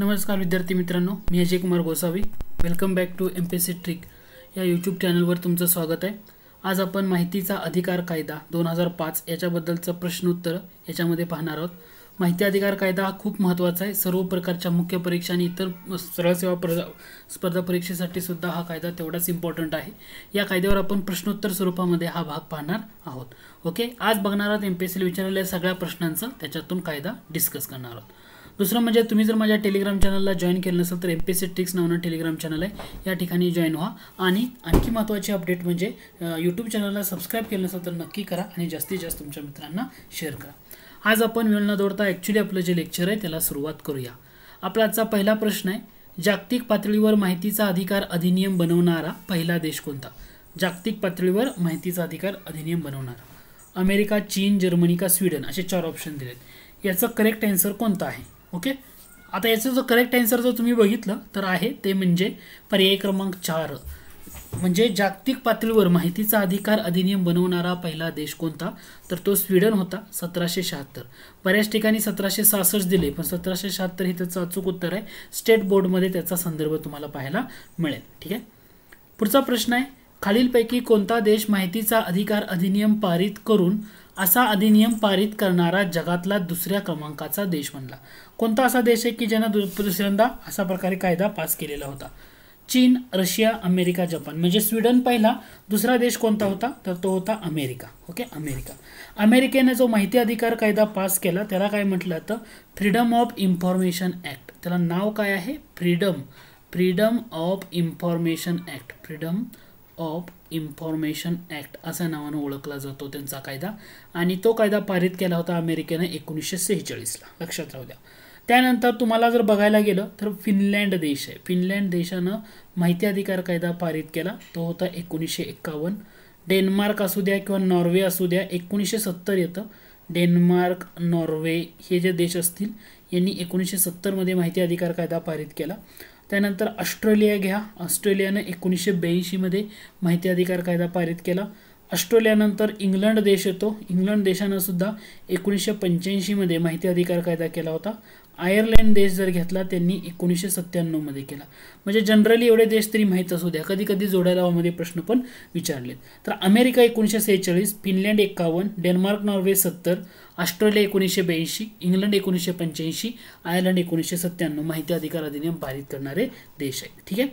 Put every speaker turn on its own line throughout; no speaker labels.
नमस्कार विद्यार्थी मित्रांनो मी Ajay Kumar Gosavi welcome back to M P C trick या यूट्यूब चॅनलवर तुमचं स्वागत आहे आज आपण माहितीचा अधिकार कायदा दोन हजार पाच याच्याबद्दलचं प्रश्नोत्तर याच्यामध्ये पाहणार आहोत माहिती अधिकार कायदा हा खूप महत्त्वाचा आहे सर्व प्रकारच्या मुख्य परीक्षा आणि इतर सरळसेवा प्र स्पर्धा परीक्षेसाठी सुद्धा हा कायदा तेवढाच इम्पॉर्टंट आहे या कायद्यावर आपण प्रश्नोत्तर स्वरूपामध्ये हा भाग पाहणार आहोत ओके आज बघणार आहोत एम पी एस सीला विचारलेल्या सगळ्या प्रश्नांचं त्याच्यातून कायदा डिस्कस करणार आहोत दुसरं म्हणजे तुम्ही जर माझ्या टेलिग्राम चॅनलला जॉईन केलं नसेल तर M P C telegram channel आहे या ठिकाणी जॉईन व्हा आणि आणखी महत्त्वाची अपडेट म्हणजे यूट्यूब चॅनलला सबस्क्राईब केलं नसेल तर नक्की करा आणि जास्तीत जास्त तुमच्या मित्रांना शेअर करा आज आपण वेळ न दौडता ॲक्च्युली आपलं जे लेक्चर आहे त्याला सुरुवात करूया आपला आजचा पहिला प्रश्न आहे जागतिक पातळीवर माहितीचा अधिकार अधिनियम बनवणारा पहिला देश कोणता जागतिक पातळीवर माहितीचा अधिकार अधिनियम बनवणारा अमेरिका चीन जर्मनी का स्वीडन असे चार ऑप्शन दिलेत याचं करेक्ट आन्सर कोणता आहे ओके आता याचं जो करेक्ट आन्सर जर तुम्ही बघितलं तर आहे ते म्हणजे पर्याय क्रमांक चार म्हणजे जागतिक पातळीवर माहितीचा अधिकार अधिनियम बनवणारा पहिला देश कोणता तर तो स्वीडन होता सतराशे शहात्तर बऱ्याच ठिकाणी सतराशे सहासष्ट दिले पण सतराशे शहात्तर हे त्याचं अचूक उत्तर आहे स्टेट बोर्डमध्ये त्याचा संदर्भ तुम्हाला पाहायला मिळेल ठीक आहे पुढचा प्रश्न आहे खालीलपैकी कोणता देश माहितीचा अधिकार अधिनियम पारित करून असा अधिनियम पारित करणारा जगातला दुसऱ्या क्रमांकाचा देश बनला कोणता असा देश आहे की ज्यांना दुसऱ्यांदा असा प्रकारे कायदा पास केलेला होता चीन रशिया अमेरिका जपान म्हणजे स्वीडन पहिला दुसरा देश कोणता होता तर तो होता अमेरिका ओके अमेरिका अमेरिकेने जो माहिती अधिकार कायदा पास केला त्याला काय म्हटलं तर फ्रीडम ऑफ इन्फॉर्मेशन ॲक्ट त्याला नाव काय आहे freedom freedom of information act freedom of information act असा नावानं ओळखला जातो त्यांचा कायदा आणि तो कायदा पारित केला होता अमेरिकेनं एकोणीसशे सेहेचाळीसला लक्षात राहू द्या त्यानंतर तुम्हाला जर बघायला गेलं तर फिनलँड देश आहे फिनलँड देशानं माहिती अधिकार कायदा पारित केला तो होता एकोणीसशे एकावन्न डेन्मार्क असू द्या किंवा नॉर्वे असू द्या एकोणीसशे सत्तर येतं डेन्मार्क नॉर्वे हे जे देश असतील यांनी एकोणीसशे सत्तरमध्ये माहिती अधिकार कायदा पारित केला त्यानंतर ऑस्ट्रेलिया घ्या ऑस्ट्रेलियानं एकोणीसशे ब्याऐंशीमध्ये माहिती अधिकार कायदा पारित केला ऑस्ट्रेलियानंतर इंग्लंड देश येतो इंग्लंड देशानं सुद्धा एकोणीसशे पंच्याऐंशीमध्ये माहिती अधिकार कायदा केला होता आयर्लंड देश जर घेतला त्यांनी एकोणीसशे सत्त्याण्णवमध्ये केला म्हणजे जनरली एवढे देश तरी माहीत असू द्या कधी कधी जोड्यालावामध्ये प्रश्न पण विचारलेत तर अमेरिका एकोणीसशे सेहेचाळीस फिनलँड एक्कावन्न डेन्मार्क नॉर्वे सत्तर ऑस्ट्रेलिया एकोणीसशे ब्याऐंशी इंग्लंड एकोणीसशे पंच्याऐंशी आयर्लंड एकोणीसशे सत्त्याण्णव माहिती अधिकार अधिनियम पारित करणारे देश आहेत ठीक आहे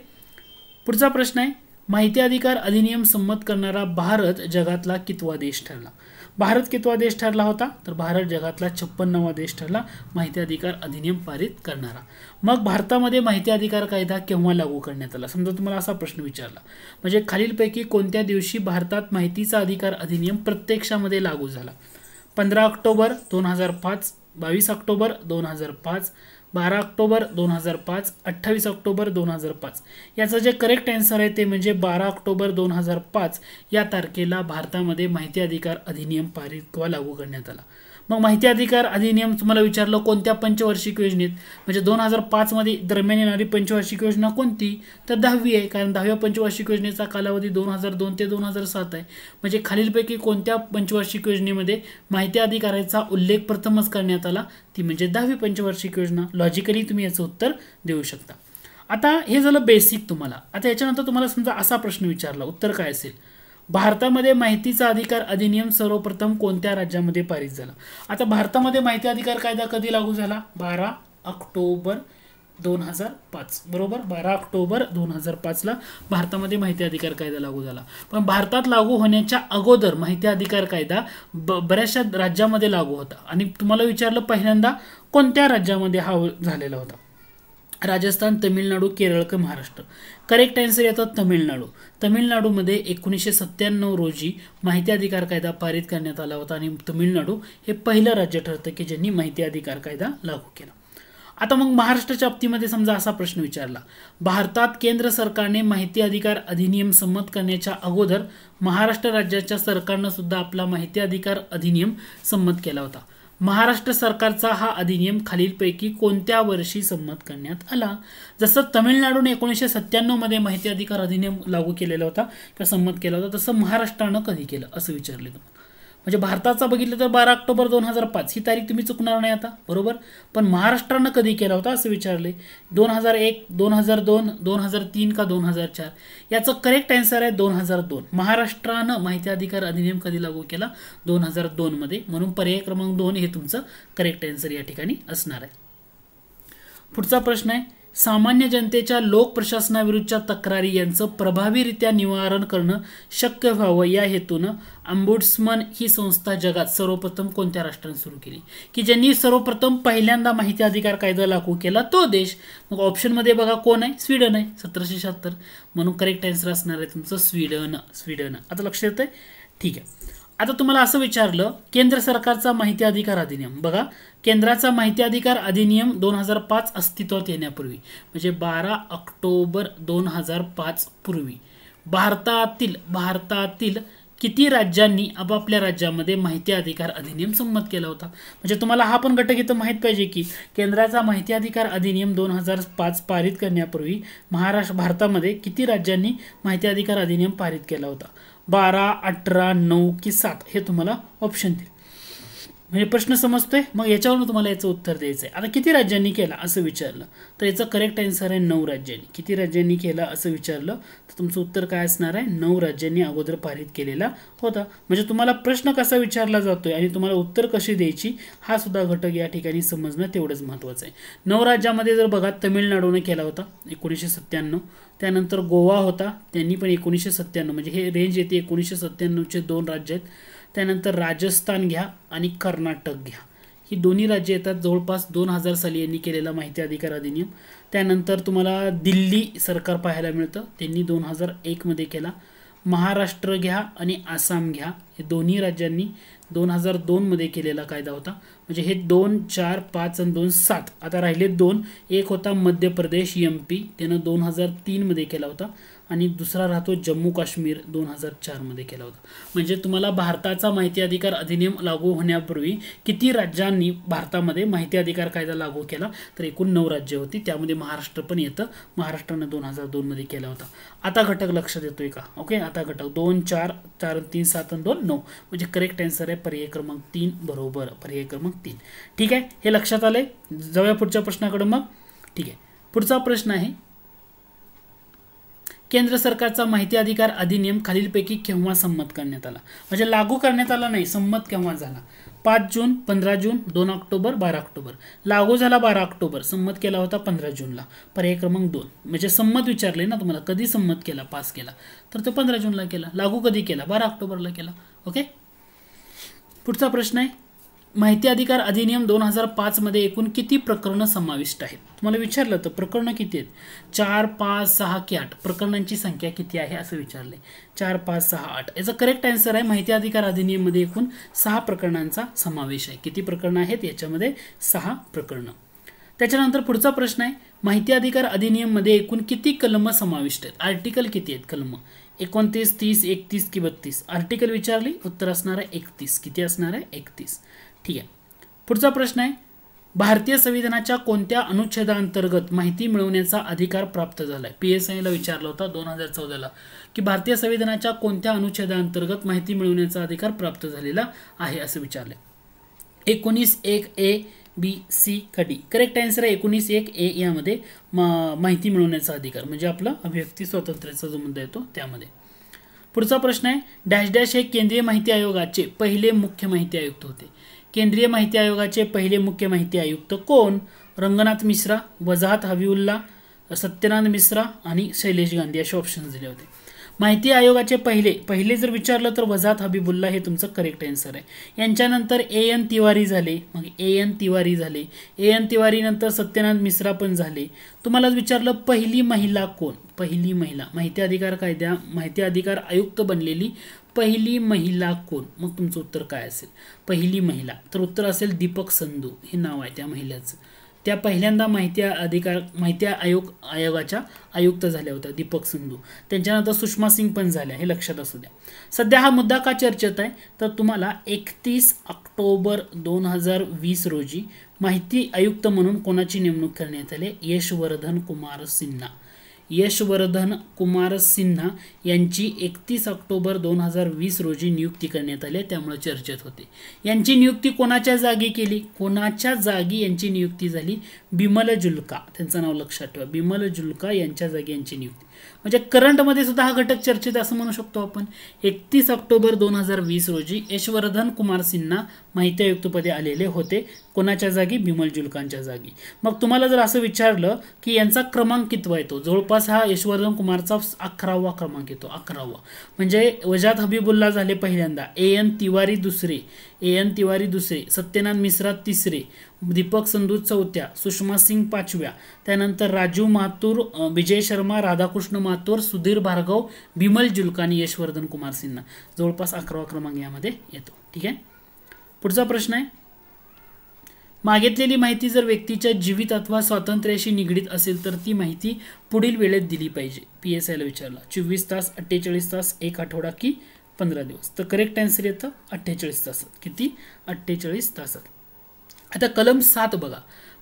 पुढचा प्रश्न आहे माहिती अधिकार अधिनियम संमत करणारा भारत जगातला कितवा देश ठरला भारत कितवा देश ठरला होता तर भारत जगातला छप्पन्नवा देश ठरला माहिती अधिकार अधिनियम पारित करणारा मग भारतामध्ये माहिती अधिकार कायदा केव्हा लागू करण्यात आला समजा तुम्हाला असा प्रश्न विचारला म्हणजे खालीलपैकी कोणत्या दिवशी भारतात माहितीचा अधिकार अधिनियम प्रत्यक्षामध्ये लागू झाला पंधरा ऑक्टोबर दोन हजार पाच बावीस ऑक्टोबर दोन हजार पाच बारा ऑक्टोबर दोन हजार पाच अठ्ठावीस ऑक्टोबर दोन हजार पाच याचं जे करेक्ट आन्सर आहे ते म्हणजे बारा ऑक्टोबर दोन हजार पाच या तारखेला भारतामध्ये माहिती अधिकार अधिनियम पारित किंवा लागू करण्यात आला मग माहिती अधिकार अधिनियम तुम्हाला विचारलं कोणत्या पंचवार्षिक योजनेत म्हणजे दोन हजार पाचमध्ये दरम्यान येणारी पंचवार्षिक योजना कोणती तर दहावी आहे कारण दहाव्या पंचवार्षिक योजनेचा कालावधी दोन हजार दोन ते दोन हजार सात आहे म्हणजे खालीलपैकी कोणत्या पंचवार्षिक योजनेमध्ये माहिती अधिकाराचा उल्लेख प्रथमच करण्यात आला ती म्हणजे दहावी पंचवार्षिक योजना लॉजिकली तुम्ही याचं उत्तर देऊ शकता आता हे झालं बेसिक तुम्हाला आता याच्यानंतर तुम्हाला समजा असा प्रश्न विचारला उत्तर काय असेल भारतामध्ये माहितीचा अधिकार अधिनियम सर्वप्रथम कोणत्या राज्यामध्ये पारित झाला आता भारतामध्ये माहिती अधिकार कायदा कधी लागू झाला बारा ऑक्टोबर दोन हजार पाच बरोबर बारा ऑक्टोबर दोन हजार पाचला भारतामध्ये माहिती अधिकार कायदा लागू झाला पण भारतात लागू होण्याच्या अगोदर माहिती अधिकार कायदा ब बऱ्याचशा राज्यामध्ये लागू होता आणि तुम्हाला विचारलं पहिल्यांदा कोणत्या राज्यामध्ये हा झालेला होता राजस्थान तमिळनाडू केरळ का महाराष्ट्र करेक्ट आन्सर येतात तमिळनाडू तमिळनाडूमध्ये एकोणीसशे सत्त्याण्णव रोजी माहिती अधिकार कायदा पारित करण्यात आला होता आणि तमिळनाडू हे पहिलं राज्य ठरतं की ज्यांनी माहिती अधिकार कायदा लागू केला आता मग महाराष्ट्राच्या बाबतीमध्ये समजा असा प्रश्न विचारला भारतात केंद्र सरकारने माहिती अधिकार अधिनियम संमत करण्याच्या अगोदर महाराष्ट्र राज्याच्या सरकारनं सुद्धा आपला माहिती अधिकार अधिनियम संमत केला होता महाराष्ट्र सरकारचा हा अधिनियम खालीलपैकी कोणत्या वर्षी संमत करण्यात आला जसं तमिळनाडूने एकोणीसशे सत्त्याण्णवमध्ये माहिती अधिकार अधिनियम लागू केलेला होता किंवा संमत केला होता तसं महाराष्ट्रानं कधी केलं असं विचारलेलं म्हणजे भारताचा बघितलं तर बारा ऑक्टोबर दोन हजार पाच ही तारीख तुम्ही चुकणार नाही आता बरोबर पण महाराष्ट्रानं कधी केला होता असं विचारले दोन हजार एक दोन हजार दोन दोन हजार तीन का दोन हजार चार याचं करेक्ट आन्सर आहे दोन हजार दोन महाराष्ट्रानं माहिती अधिकार अधिनियम कधी लागू केला दोन हजार दोनमध्ये म्हणून पर्याय क्रमांक दोन हे तुमचं करेक्ट आन्सर या ठिकाणी असणार आहे पुढचा प्रश्न आहे सामान्य जनतेच्या लोकप्रशासनाविरुद्धच्या तक्रारी यांचं प्रभावीरित्या निवारण करणं शक्य व्हावं या हेतूनं अंबुड्समन ही संस्था जगात सर्वप्रथम कोणत्या राष्ट्राने सुरू केली की ज्यांनी सर्वप्रथम पहिल्यांदा माहिती अधिकार कायदा लागू केला तो देश मग ऑप्शनमध्ये बघा कोण आहे स्वीडन आहे सतराशे शहात्तर म्हणून करेक्ट आन्सर असणार आहे तुमचं स्वीडन स्वीडन आता लक्षात येतं ठीक आहे आता तुम्हाला असं विचारलं केंद्र सरकारचा माहिती अधिकार अधिनियम बघा केंद्राचा माहिती अधिकार अधिनियम दोन हजार पाच अस्तित्वात येण्यापूर्वी म्हणजे बारा ऑक्टोबर दोन हजार पाच पूर्वी भारतातील भारतातील किती राज्यांनी आपापल्या राज्यामध्ये माहिती अधिकार अधिनियम संमत केला होता म्हणजे तुम्हाला हा पण घटक इथं माहीत पाहिजे की केंद्राचा माहिती अधिकार अधिनियम दोन हजार पाच पारित करण्यापूर्वी महाराष्ट्र भारतामध्ये किती राज्यांनी माहिती अधिकार अधिनियम पारित केला होता बारा अठरा नऊ की सात हे तुम्हाला ऑप्शन देईल म्हणजे प्रश्न समजतोय मग याच्यावरून तुम्हाला याचं उत्तर द्यायचं आहे आता किती राज्यांनी केला असं विचारलं तर याचा करेक्ट आन्सर आहे नऊ राज्यांनी किती राज्यांनी केला असं विचारलं तर तुमचं उत्तर काय असणार आहे नऊ राज्यांनी अगोदर पारित केलेला होता म्हणजे तुम्हाला प्रश्न कसा विचारला जातोय आणि तुम्हाला उत्तर कशी द्यायची हा सुद्धा घटक या ठिकाणी समजणं तेवढंच महत्त्वाचं आहे नऊ राज्यामध्ये जर बघा तमिळनाडूने केला होता एकोणीसशे सत्त्याण्णव त्यानंतर गोवा होता त्यांनी पण एकोणीसशे सत्त्याण्णव म्हणजे हे रेंज येते एकोणीसशे सत्त्याण्णवचे दोन राज्य आहेत त्यानंतर राजस्थान घ्या आणि कर्नाटक घ्या ही दोन्ही राज्य येतात जवळपास दोन हजार साली यांनी केलेला माहिती अधिकार अधिनियम त्यानंतर तुम्हाला दिल्ली सरकार पाहायला मिळतं त्यांनी दोन हजार एकमध्ये केला महाराष्ट्र घ्या आणि आसाम घ्या हे दोन्ही राज्यांनी दोन हजार दोनमध्ये केलेला कायदा होता म्हणजे हे दोन चार पाच आणि दोन सात आता राहिले दोन एक होता मध्य प्रदेश एम पी त्यानं दोन हजार तीनमध्ये केला होता आणि दुसरा राहतो जम्मू काश्मीर दोन हजार चारमध्ये केला होता म्हणजे तुम्हाला भारताचा माहिती अधिकार अधिनियम लागू होण्यापूर्वी किती राज्यांनी भारतामध्ये माहिती अधिकार कायदा लागू केला तर एकूण नऊ राज्य होती त्यामध्ये महाराष्ट्र पण येतं महाराष्ट्रानं दोन हजार दोनमध्ये केला होता आता घटक लक्षात येतोय का ओके आता घटक दोन चार चार तीन सात आणि दोन नऊ म्हणजे करेक्ट आन्सर आहे पर्याय क्रमांक तीन बरोबर पर्याय क्रमांक तीन ठीक आहे हे लक्षात आलं आहे जाऊया पुढच्या प्रश्नाकडं मग ठीक आहे पुढचा प्रश्न आहे केंद्र सरकारचा माहिती अधिकार अधिनियम खालीलपैकी केव्हा संमत करण्यात आला म्हणजे लागू करण्यात आला नाही संमत केव्हा झाला पाच जून पंधरा जून दोन ऑक्टोबर बारा ऑक्टोबर लागू झाला बारा ऑक्टोबर संमत केला होता पंधरा जूनला पर्याय क्रमांक दोन म्हणजे संमत विचारले ना तुम्हाला कधी संमत केला पास केला तर तो पंधरा जूनला केला लागू कधी केला बारा ऑक्टोबरला केला ओके पुढचा प्रश्न आहे माहिती अधिकार अधिनियम दोन हजार पाचमध्ये एकूण किती प्रकरणं समाविष्ट आहेत तुम्हाला विचारलं तर प्रकरण किती आहेत चार पाच सहा की आठ प्रकरणांची संख्या किती आहे असं विचारले चार पाच सहा आठ याचा करेक्ट आन्सर आहे माहिती अधिकार अधिनियममध्ये एकूण सहा प्रकरणांचा समावेश आहे किती प्रकरणं आहेत याच्यामध्ये सहा प्रकरणं त्याच्यानंतर पुढचा प्रश्न आहे माहिती अधिकार अधिनियममध्ये एकूण किती कलमं समाविष्ट आहेत आर्टिकल किती आहेत कलम एकोणतीस तीस एकतीस कि बत्तीस आर्टिकल विचारली उत्तर असणार आहे एकतीस किती असणार आहे एकतीस ठीक आहे पुढचा प्रश्न आहे भारतीय संविधानाच्या कोणत्या अनुच्छेदाअंतर्गत माहिती मिळवण्याचा अधिकार प्राप्त झाला आहे पी एस आयला विचारला होता दोन हजार चौदाला की भारतीय संविधानाच्या कोणत्या अनुच्छेदाअंतर्गत माहिती मिळवण्याचा अधिकार प्राप्त झालेला आहे असं विचारलं एकोणीस एक ए बी सी कडी करेक्ट आन्सर आहे एकोणीस एक ए यामध्ये माहिती मिळवण्याचा अधिकार म्हणजे आपला अभिव्यक्ती स्वातंत्र्याचा जो मुद्दा येतो त्यामध्ये पुढचा प्रश्न आहे डॅश डॅश हे केंद्रीय माहिती आयोगाचे पहिले मुख्य माहिती आयुक्त होते केंद्रीय माहिती आयोगाचे पहिले मुख्य माहिती आयुक्त कोण रंगनाथ मिश्रा वजाहत हबीउल्ला सत्यनंद मिश्रा आणि शैलेश गांधी असे ऑप्शन दिले होते माहिती आयोगाचे पहिले पहिले जर विचारलं तर वजात हबीबुल्ला हे तुमचं करेक्ट आन्सर आहे यांच्यानंतर ए एन तिवारी झाले मग ए एन तिवारी झाले ए एन तिवारीनंतर सत्यनंद मिश्रा पण झाले तुम्हाला विचारलं पहिली महिला कोण पहिली महिला माहिती अधिकार कायद्या माहिती अधिकार आयुक्त बनलेली पहिली महिला कोण मग तुमचं उत्तर काय असेल पहिली महिला तर उत्तर असेल दीपक संधू हे नाव आहे त्या महिलाचं त्या पहिल्यांदा माहिती अधिकार माहिती आयोग आयोगाच्या आयुक्त झाल्या होत्या दीपक संधू त्यांच्यानंतर सुषमा सिंग पण झाल्या हे लक्षात असू द्या सध्या हा मुद्दा का चर्चेत आहे तर तुम्हाला एकतीस ऑक्टोबर दोन हजार वीस रोजी माहिती आयुक्त म्हणून कोणाची नेमणूक करण्यात आली यशवर्धन कुमार सिन्हा यशवर्धन कुमार सिन्हा यांची एकतीस ऑक्टोबर दोन हजार वीस रोजी नियुक्ती करण्यात आली त्यामुळे चर्चेत होते यांची नियुक्ती कोणाच्या जागी केली कोणाच्या जागी यांची नियुक्ती झाली बिमल जुल्का त्यांचं नाव लक्षात ठेवा बिमल जुल्का यांच्या जागी यांची नियुक्ती म्हणजे करंटमध्ये सुद्धा हा घटक चर्चेत असं म्हणू शकतो आपण एकतीस ऑक्टोबर दोन हजार वीस रोजी यशवर्धन कुमार सिन्हा माहिती आयुक्तपदे आलेले होते कोणाच्या जागी बिमल जुलकांच्या जागी मग तुम्हाला जर असं विचारलं की यांचा क्रमांक कितवा येतो जवळपास हा यशवर्धन कुमारचा अकरावा क्रमांक येतो अकरावा म्हणजे वजात हबीबुल्ला झाले पहिल्यांदा ए एन तिवारी दुसरे ए एन तिवारी दुसरे सत्यनाथ मिश्रा तिसरे दीपक संधू चौथ्या सुषमा सिंग पाचव्या त्यानंतर राजू माथूर विजय शर्मा राधाकृष्ण माथूर सुधीर भार्गव बिमल जुल्का आणि यशवर्धन कुमार सिन्हा जवळपास अकरावा क्रमांक यामध्ये येतो ठीक आहे पुढचा प्रश्न आहे मागितलेली माहिती जर व्यक्तीच्या जीवित अथवा स्वातंत्र्याशी निगडीत असेल तर ती माहिती पुढील वेळेत दिली पाहिजे पी एस आयला विचारला चोवीस तास अठ्ठेचाळीस तास एक आठवडा की पंधरा दिवस तर करेक्ट आन्सर येतं अठ्ठेचाळीस तासात किती अठ्ठेचाळीस तासात आता कलम सात बघा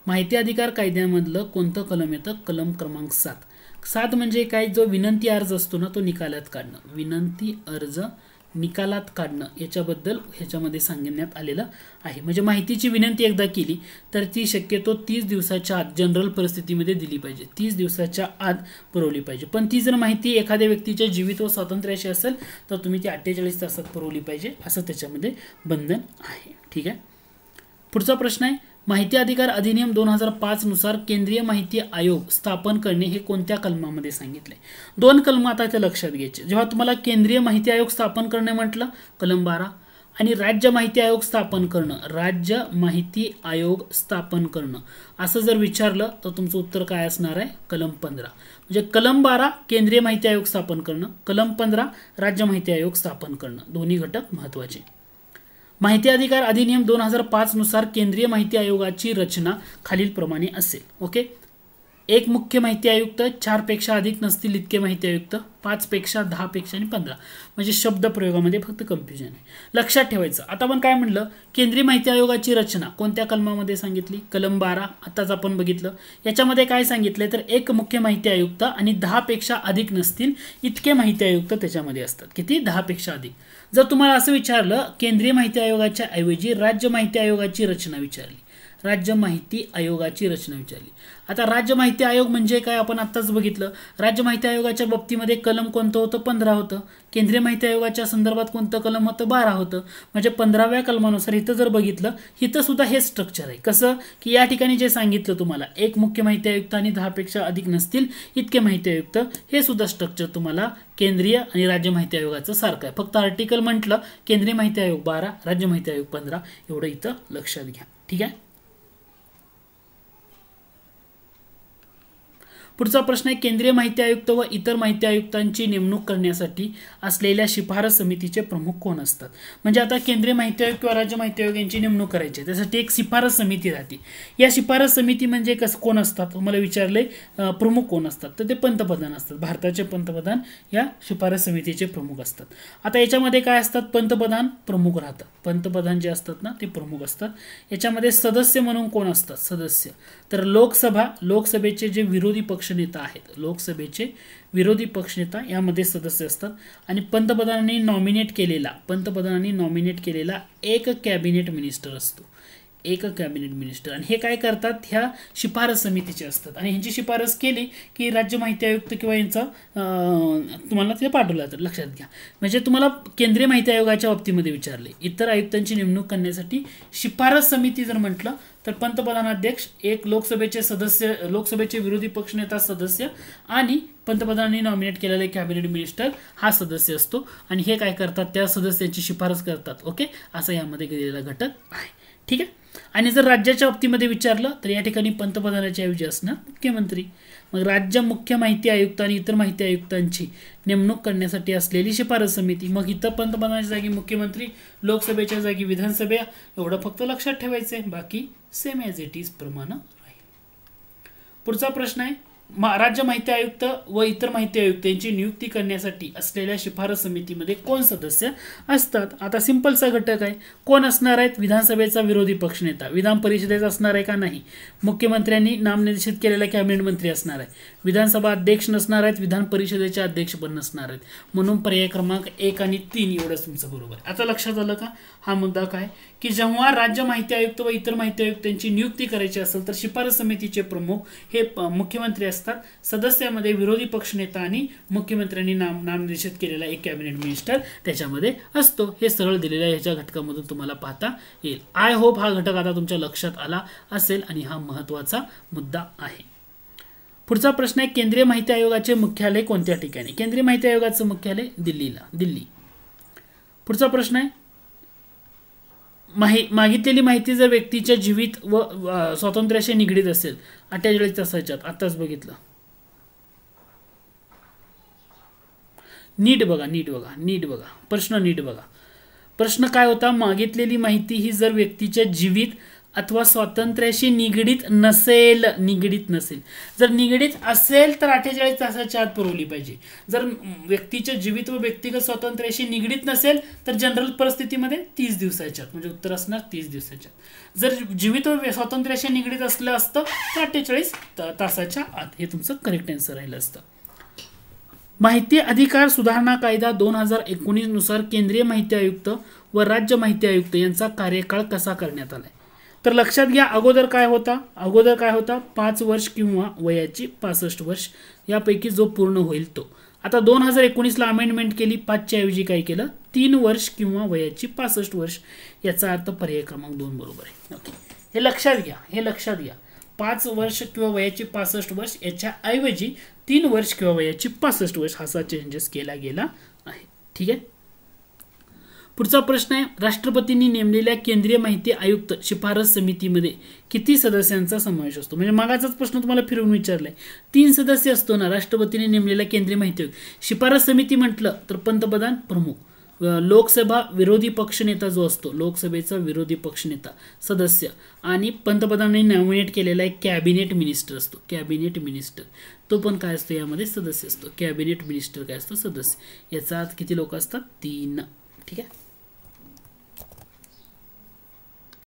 माहिती अधिकार कायद्यामधलं कोणतं कलम येतं कलम क्रमांक सात सात म्हणजे काय जो विनंती अर्ज असतो ना तो निकालात काढणं विनंती अर्ज निकालात काढणं याच्याबद्दल ह्याच्यामध्ये सांगण्यात आलेलं आहे म्हणजे माहितीची विनंती एकदा केली तर ती शक्यतो तीस दिवसाच्या आत जनरल परिस्थितीमध्ये दिली पाहिजे तीस दिवसाच्या आत पुरवली पाहिजे पण ती जर माहिती एखाद्या व्यक्तीच्या जीवित व स्वातंत्र्याशी असेल तर तुम्ही ती अठ्ठेचाळीस तासात पुरवली पाहिजे असं त्याच्यामध्ये बंधन आहे ठीक आहे पुढचा प्रश्न आहे माहिती अधिकार अधिनियम दोन हजार पाच नुसार केंद्रीय माहिती आयोग स्थापन करणे हे कोणत्या कलमामध्ये सांगितले दोन कलम आता इथे लक्षात घ्यायचे जेव्हा तुम्हाला केंद्रीय माहिती आयोग स्थापन करणे म्हटलं कलम बारा आणि राज्य माहिती आयोग स्थापन करणं राज्य माहिती आयोग स्थापन करणं असं जर विचारलं तर तुमचं उत्तर काय असणार आहे कलम पंधरा म्हणजे कलम बारा केंद्रीय माहिती आयोग स्थापन करणं कलम पंधरा राज्य माहिती आयोग स्थापन करणं दोन्ही घटक महत्त्वाचे माहिती अधिकार अधिनियम दोन हजार पाचनुसार केंद्रीय माहिती आयोगाची रचना खालीलप्रमाणे असेल ओके एक मुख्य माहिती आयुक्त चार पेक्षा अधिक नसतील इतके माहिती आयुक्त पाच पेक्षा दहा पेक्षा आणि पंधरा म्हणजे शब्द प्रयोगामध्ये फक्त कन्फ्युजन आहे लक्षात ठेवायचं आता आपण काय म्हटलं केंद्रीय माहिती आयोगाची रचना कोणत्या कलमामध्ये सांगितली कलम बारा आताच आपण बघितलं याच्यामध्ये काय सांगितलं तर एक मुख्य माहिती आयुक्त आणि दहा पेक्षा अधिक नसतील इतके माहिती आयुक्त त्याच्यामध्ये असतात किती दहापेक्षा अधिक जर तुम्हाला असं विचारलं केंद्रीय माहिती आयोगाच्या ऐवजी राज्य माहिती आयोगाची रचना विचारली राज्य माहिती आयोगाची रचना विचारली आता राज्य माहिती आयोग म्हणजे काय आपण आत्ताच बघितलं राज्य माहिती आयोगाच्या बाबतीमध्ये कलम कोणतं होतं पंधरा होतं केंद्रीय माहिती आयोगाच्या संदर्भात कोणतं कलम होतं बारा होतं म्हणजे पंधराव्या कलमानुसार इथं जर बघितलं इथं सुद्धा हे स्ट्रक्चर आहे कसं की या ठिकाणी जे सांगितलं तुम्हाला एक मुख्य माहिती आयुक्त आणि दहापेक्षा अधिक नसतील इतके माहिती आयुक्त हे सुद्धा स्ट्रक्चर तुम्हाला केंद्रीय आणि राज्य माहिती आयोगाचं सारखं आहे फक्त आर्टिकल म्हटलं केंद्रीय माहिती आयोग बारा राज्य माहिती आयोग पंधरा एवढं इथं लक्षात घ्या ठीक आहे पुढचा प्रश्न आहे केंद्रीय माहिती आयुक्त व इतर माहिती आयुक्तांची नेमणूक करण्यासाठी असलेल्या शिफारस समितीचे प्रमुख कोण असतात म्हणजे आता केंद्रीय माहिती आयोग किंवा राज्य माहिती आयोग यांची नेमणूक करायची आहे त्यासाठी एक शिफारस समिती राहते या शिफारस समिती म्हणजे कसं कोण असतात तुम्हाला विचारले प्रमुख कोण असतात तर ते पंतप्रधान असतात भारताचे पंतप्रधान या शिफारस समितीचे प्रमुख असतात आता याच्यामध्ये काय असतात पंतप्रधान प्रमुख राहतात पंतप्रधान जे असतात ना ते प्रमुख असतात याच्यामध्ये सदस्य म्हणून कोण असतात सदस्य तर लोकसभा लोकसभेचे जे विरोधी पक्ष पक्षनेता आहेत लोकसभेचे विरोधी पक्षनेता यामध्ये सदस्य असतात आणि पंतप्रधानांनी नॉमिनेट केलेला पंतप्रधानांनी नॉमिनेट केलेला एक कॅबिनेट मिनिस्टर असतो एक कॅबिनेट मिनिस्टर आणि हे काय करतात ह्या शिफारस समितीचे असतात आणि ह्यांची शिफारस केली की राज्य माहिती आयुक्त किंवा यांचा तुम्हाला ते पाठवलं जातं लक्षात घ्या म्हणजे तुम्हाला केंद्रीय माहिती आयोगाच्या बाबतीमध्ये विचारले इतर आयुक्तांची नेमणूक करण्यासाठी शिफारस समिती जर म्हटलं तर पंतप्रधानाध्यक्ष एक लोकसभेचे सदस्य लोकसभेचे विरोधी पक्षनेता सदस्य आणि पंतप्रधानांनी नॉमिनेट केलेले कॅबिनेट मिनिस्टर हा सदस्य असतो आणि हे काय करतात त्या सदस्यांची शिफारस करतात ओके असा यामध्ये दिलेला घटक आहे ठीक आहे आणि जर राज्याच्या बाबतीमध्ये विचारलं तर या ठिकाणी पंतप्रधानाच्या ऐवजी असणार मुख्यमंत्री मग राज्य मुख्य माहिती आयुक्त आणि इतर माहिती आयुक्तांची नेमणूक करण्यासाठी असलेली शिफारस समिती मग इथं पंतप्रधानाच्या जागी मुख्यमंत्री लोकसभेच्या जागी विधानसभा एवढं फक्त लक्षात ठेवायचं बाकी सेम ॲज इट इज प्रमाण राहील पुढचा प्रश्न आहे राज्य माहिती आयुक्त व इतर माहिती आयुक्त यांची नियुक्ती करण्यासाठी असलेल्या शिफारस समितीमध्ये कोण सदस्य असतात आता सिंपलचा घटक आहे कोण असणार आहेत विधानसभेचा विरोधी पक्षनेता विधान परिषदेचा असणार आहे का नाही मुख्यमंत्र्यांनी नामनिर्देशित केलेला कॅबिनेट मंत्री असणार आहे विधानसभा अध्यक्ष नसणार आहेत विधान परिषदेचे अध्यक्ष पण नसणार आहेत म्हणून पर्याय क्रमांक एक आणि तीन एवढंच तुमचं बरोबर आता लक्षात आलं का हा मुद्दा काय की जेव्हा राज्य माहिती आयुक्त व इतर माहिती आयुक्तांची नियुक्ती करायची असेल तर शिफारस समितीचे प्रमुख हे मुख्यमंत्री असतात सदस्यामध्ये विरोधी पक्षनेता आणि मुख्यमंत्र्यांनी नाम नामनिर्देशित केलेला एक कॅबिनेट मिनिस्टर त्याच्यामध्ये असतो हे सरळ दिलेल्या ह्याच्या घटकामधून तुम्हाला पाहता येईल आय होप हा घटक आता तुमच्या लक्षात आला असेल आणि हा महत्त्वाचा मुद्दा आहे पुढचा प्रश्न आहे केंद्रीय माहिती आयोगाचे मुख्यालय कोणत्या ठिकाणी केंद्रीय माहिती आयोगाचं मुख्यालय दिल्लीला दिल्ली पुढचा प्रश्न आहे माहि मागितलेली माहिती जर व्यक्तीच्या जीवित व स्वातंत्र्याशी निगडीत असेल अठ्ठेचाळीस सजात आताच बघितलं नीट बघा नीट बघा नीट बघा प्रश्न नीट बघा प्रश्न काय होता मागितलेली माहिती ही जर व्यक्तीच्या जीवित अथवा स्वातंत्र्याशी निगडीत नसेल निगडीत नसेल जर निगडीत असेल तर अठ्ठेचाळीस तासाच्या आत पुरवली पाहिजे जर व्यक्तीच्या जीवित व व्यक्तिगत स्वातंत्र्याशी निगडीत नसेल तर जनरल परिस्थितीमध्ये तीस दिवसाच्या आत म्हणजे उत्तर असणार तीस दिवसाच्या आत जर जीवित व स्वातंत्र्याशी निगडीत असलं असतं तर अठ्ठेचाळीस तासाच्या आत हे तुमचं करेक्ट आन्सर राहिलं असतं माहिती अधिकार सुधारणा कायदा दोन हजार नुसार केंद्रीय माहिती आयुक्त व राज्य माहिती आयुक्त यांचा कार्यकाळ कसा करण्यात आला तर लक्षात घ्या अगोदर काय होता अगोदर काय होता पाच वर्ष किंवा वयाची पासष्ट वर्ष यापैकी जो पूर्ण होईल तो आता दोन हजार एकोणीसला अमेंडमेंट केली पाचच्या ऐवजी काय केलं तीन वर्ष किंवा वयाची पासष्ट वर्ष याचा अर्थ पर्याय क्रमांक दोन बरोबर आहे ओके हे लक्षात घ्या हे लक्षात घ्या पाच वर्ष किंवा वयाची पासष्ट वर्ष याच्या ऐवजी तीन वर्ष किंवा वयाची पासष्ट वर्ष असा चेंजेस केला गेला आहे ठीक आहे पुढचा प्रश्न आहे राष्ट्रपतींनी नेमलेल्या केंद्रीय माहिती आयुक्त शिफारस समितीमध्ये किती सदस्यांचा समावेश असतो म्हणजे मागाचाच प्रश्न तुम्हाला फिरवून विचारलाय तीन सदस्य असतो ना राष्ट्रपतीने नेमलेल्या केंद्रीय माहिती आयुक्त शिफारस समिती म्हटलं तर पंतप्रधान प्रमुख लोकसभा विरोधी पक्षनेता जो असतो लोकसभेचा विरोधी पक्षनेता सदस्य आणि पंतप्रधानांनी नॉमिनेट केलेला एक कॅबिनेट मिनिस्टर असतो कॅबिनेट मिनिस्टर तो पण काय असतो यामध्ये सदस्य असतो कॅबिनेट मिनिस्टर काय असतो सदस्य याचा अर्थ किती लोक असतात तीन ठीक आहे